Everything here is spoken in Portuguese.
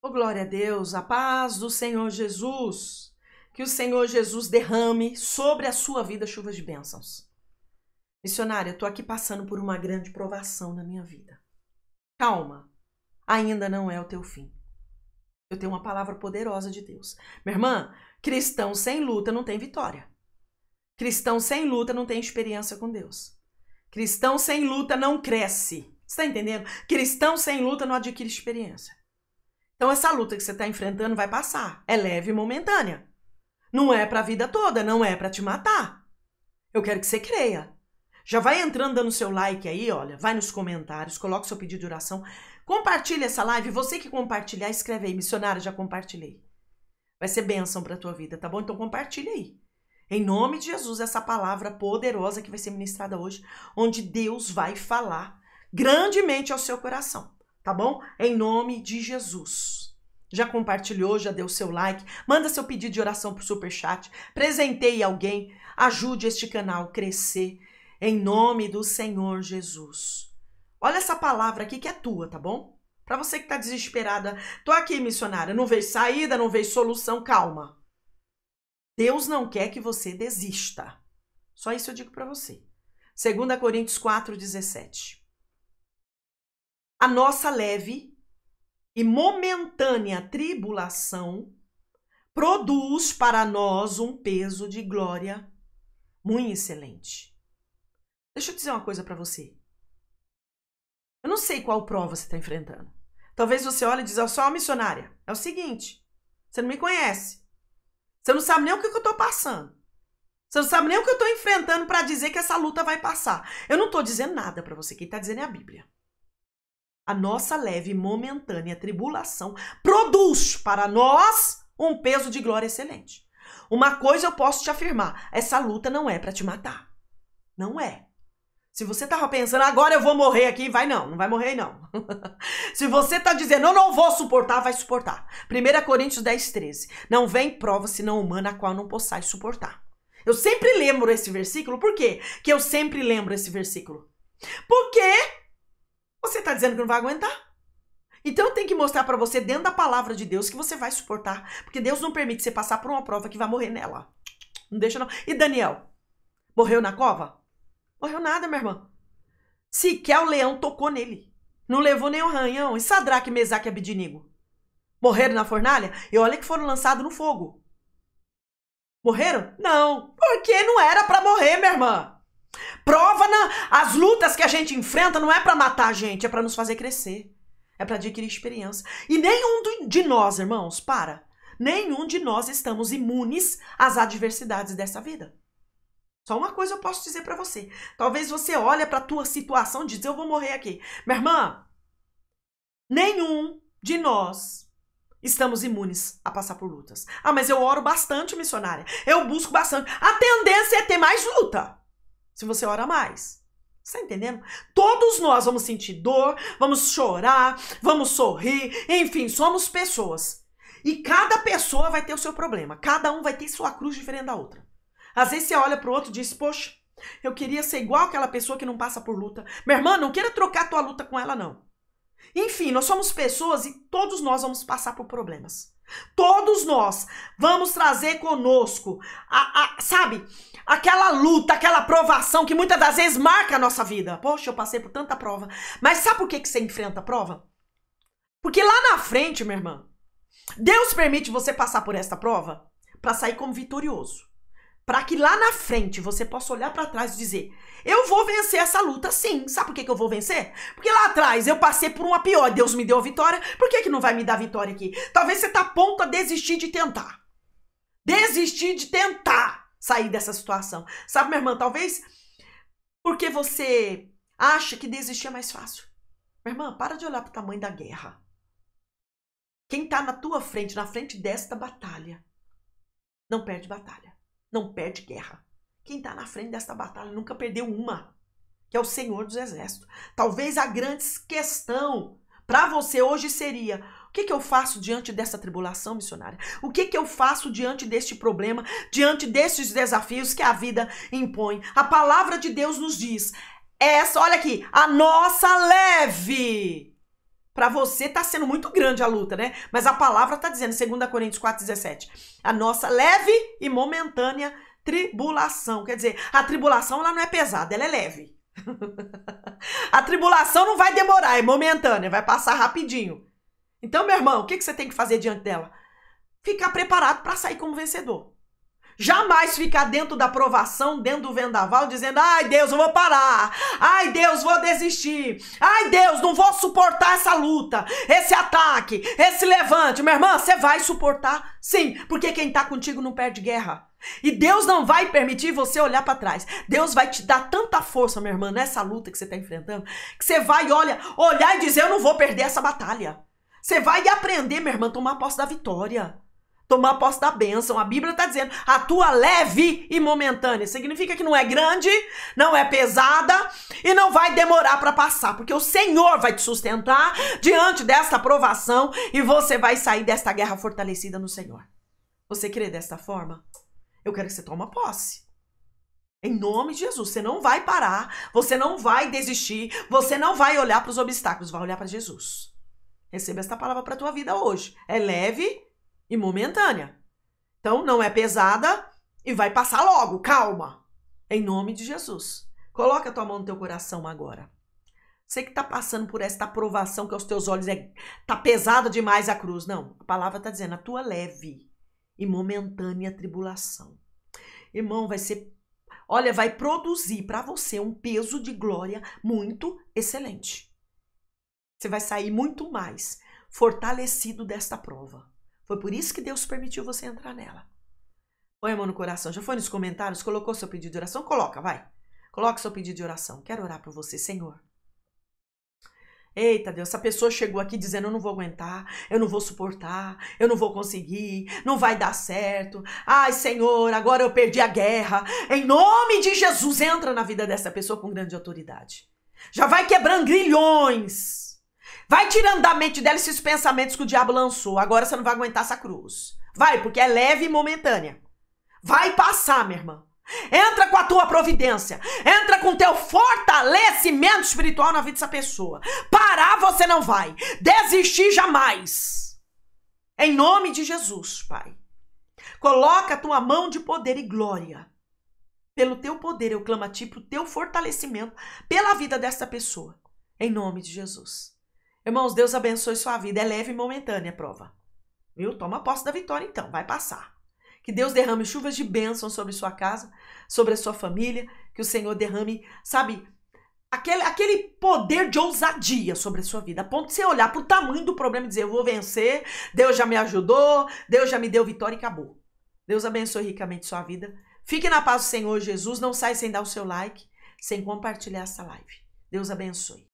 Oh, glória a Deus, a paz do Senhor Jesus. Que o Senhor Jesus derrame sobre a sua vida chuvas de bênçãos. Missionária, estou aqui passando por uma grande provação na minha vida. Calma, ainda não é o teu fim. Eu tenho uma palavra poderosa de Deus. Minha irmã, cristão sem luta não tem vitória. Cristão sem luta não tem experiência com Deus. Cristão sem luta não cresce. Você está entendendo? Cristão sem luta não adquire experiência. Então essa luta que você está enfrentando vai passar. É leve e momentânea. Não é para a vida toda, não é para te matar. Eu quero que você creia. Já vai entrando dando seu like aí, olha, vai nos comentários, coloca seu pedido de oração, compartilha essa live, você que compartilhar, escreve aí, missionário, já compartilhei. Vai ser bênção para tua vida, tá bom? Então compartilha aí. Em nome de Jesus, essa palavra poderosa que vai ser ministrada hoje, onde Deus vai falar grandemente ao seu coração tá bom? Em nome de Jesus. Já compartilhou, já deu seu like, manda seu pedido de oração pro super chat, presenteie alguém, ajude este canal a crescer em nome do Senhor Jesus. Olha essa palavra aqui que é tua, tá bom? Para você que tá desesperada, tô aqui missionária, não vejo saída, não vejo solução, calma. Deus não quer que você desista. Só isso eu digo para você. 2 Coríntios 4:17 a nossa leve e momentânea tribulação produz para nós um peso de glória muito excelente. Deixa eu dizer uma coisa para você. Eu não sei qual prova você está enfrentando. Talvez você olhe e diz, eu sou uma missionária. É o seguinte, você não me conhece. Você não sabe nem o que, que eu estou passando. Você não sabe nem o que eu estou enfrentando para dizer que essa luta vai passar. Eu não estou dizendo nada para você. Quem está dizendo é a Bíblia. A nossa leve e momentânea tribulação produz para nós um peso de glória excelente. Uma coisa eu posso te afirmar: essa luta não é para te matar. Não é. Se você tava pensando, agora eu vou morrer aqui, vai não, não vai morrer não. Se você tá dizendo, eu não vou suportar, vai suportar. 1 Coríntios 10, 13. Não vem prova senão humana a qual não possais suportar. Eu sempre lembro esse versículo, por quê? Que eu sempre lembro esse versículo. Porque você está dizendo que não vai aguentar? Então tem que mostrar para você dentro da palavra de Deus que você vai suportar, porque Deus não permite você passar por uma prova que vai morrer nela. Não deixa não. E Daniel, morreu na cova? Morreu nada, minha irmã. Sequer o leão tocou nele. Não levou nenhum ranhão. E Sadraque, Mesaque e Abidinigo? Morreram na fornalha? E olha que foram lançados no fogo. Morreram? Não, porque não era para morrer, minha irmã prova na as lutas que a gente enfrenta não é para matar a gente, é para nos fazer crescer. É para adquirir experiência. E nenhum de nós, irmãos, para. Nenhum de nós estamos imunes às adversidades dessa vida. Só uma coisa eu posso dizer para você. Talvez você olhe para a tua situação e diz: "Eu vou morrer aqui". Minha irmã, nenhum de nós estamos imunes a passar por lutas. Ah, mas eu oro bastante, missionária. Eu busco bastante. A tendência é ter mais luta se você ora mais. Você tá entendendo? Todos nós vamos sentir dor, vamos chorar, vamos sorrir, enfim, somos pessoas. E cada pessoa vai ter o seu problema, cada um vai ter sua cruz diferente da outra. Às vezes você olha pro outro e diz: Poxa, eu queria ser igual aquela pessoa que não passa por luta. Minha irmã, não queira trocar tua luta com ela, não. Enfim, nós somos pessoas e todos nós vamos passar por problemas. Todos nós vamos trazer conosco, a, a, sabe, aquela luta, aquela provação que muitas das vezes marca a nossa vida. Poxa, eu passei por tanta prova. Mas sabe por que, que você enfrenta a prova? Porque lá na frente, minha irmã, Deus permite você passar por esta prova para sair como vitorioso para que lá na frente você possa olhar para trás e dizer: eu vou vencer essa luta sim. Sabe por que, que eu vou vencer? Porque lá atrás eu passei por uma pior, Deus me deu a vitória, por que, que não vai me dar vitória aqui? Talvez você tá pronto a desistir de tentar. Desistir de tentar sair dessa situação. Sabe, minha irmã, talvez porque você acha que desistir é mais fácil. Minha irmã, para de olhar para o tamanho da guerra. Quem tá na tua frente, na frente desta batalha, não perde batalha não perde guerra. Quem está na frente desta batalha nunca perdeu uma, que é o Senhor dos Exércitos. Talvez a grande questão para você hoje seria: o que, que eu faço diante dessa tribulação missionária? O que, que eu faço diante deste problema, diante desses desafios que a vida impõe? A palavra de Deus nos diz: é essa, olha aqui, a nossa leve para você tá sendo muito grande a luta, né? Mas a palavra tá dizendo, 2 Coríntios 4:17, a nossa leve e momentânea tribulação. Quer dizer, a tribulação ela não é pesada, ela é leve. a tribulação não vai demorar, é momentânea, vai passar rapidinho. Então, meu irmão, o que, que você tem que fazer diante dela? Ficar preparado para sair como vencedor. Jamais ficar dentro da provação, dentro do vendaval, dizendo: ai Deus, eu vou parar. Ai Deus, vou desistir. Ai Deus, não vou suportar essa luta, esse ataque, esse levante. Minha irmã, você vai suportar sim, porque quem tá contigo não perde guerra. E Deus não vai permitir você olhar para trás. Deus vai te dar tanta força, minha irmã, nessa luta que você está enfrentando, que você vai olha, olhar e dizer: Eu não vou perder essa batalha. Você vai aprender, minha irmã, a tomar posse da vitória tomar posse da bênção. A Bíblia está dizendo, a tua leve e momentânea. Significa que não é grande, não é pesada e não vai demorar para passar, porque o Senhor vai te sustentar diante desta aprovação e você vai sair desta guerra fortalecida no Senhor. Você crê desta forma? Eu quero que você tome posse. Em nome de Jesus, você não vai parar, você não vai desistir, você não vai olhar para os obstáculos, vai olhar para Jesus. Receba esta palavra para a tua vida hoje. É leve e momentânea. Então não é pesada e vai passar logo, calma. Em nome de Jesus. Coloca a tua mão no teu coração agora. Você que está passando por esta aprovação que aos teus olhos é tá pesada demais a cruz. Não, a palavra está dizendo a tua leve e momentânea tribulação. Irmão, vai ser, olha, vai produzir para você um peso de glória muito excelente. Você vai sair muito mais fortalecido desta prova. Foi por isso que Deus permitiu você entrar nela. Põe a mão no coração. Já foi nos comentários? Colocou seu pedido de oração? Coloca, vai. Coloca seu pedido de oração. Quero orar por você, Senhor. Eita Deus, essa pessoa chegou aqui dizendo: Eu não vou aguentar, eu não vou suportar, eu não vou conseguir, não vai dar certo. Ai, Senhor, agora eu perdi a guerra. Em nome de Jesus, entra na vida dessa pessoa com grande autoridade. Já vai quebrando grilhões Vai tirando da mente dela esses pensamentos que o diabo lançou. Agora você não vai aguentar essa cruz. Vai, porque é leve e momentânea. Vai passar, minha irmã. Entra com a tua providência. Entra com o teu fortalecimento espiritual na vida dessa pessoa. Parar você não vai. Desistir jamais. Em nome de Jesus, Pai. Coloca a tua mão de poder e glória. Pelo teu poder eu clamo a ti, pelo teu fortalecimento, pela vida desta pessoa. Em nome de Jesus. Irmãos, Deus abençoe sua vida. É leve e momentânea a prova. Viu? Toma posse da vitória então, vai passar. Que Deus derrame chuvas de bênção sobre sua casa, sobre a sua família, que o Senhor derrame, sabe, aquele, aquele poder de ousadia sobre a sua vida, a ponto de você olhar para o tamanho do problema e dizer: eu vou vencer, Deus já me ajudou, Deus já me deu vitória e acabou. Deus abençoe ricamente sua vida. Fique na paz do Senhor Jesus. Não sai sem dar o seu like, sem compartilhar essa live. Deus abençoe.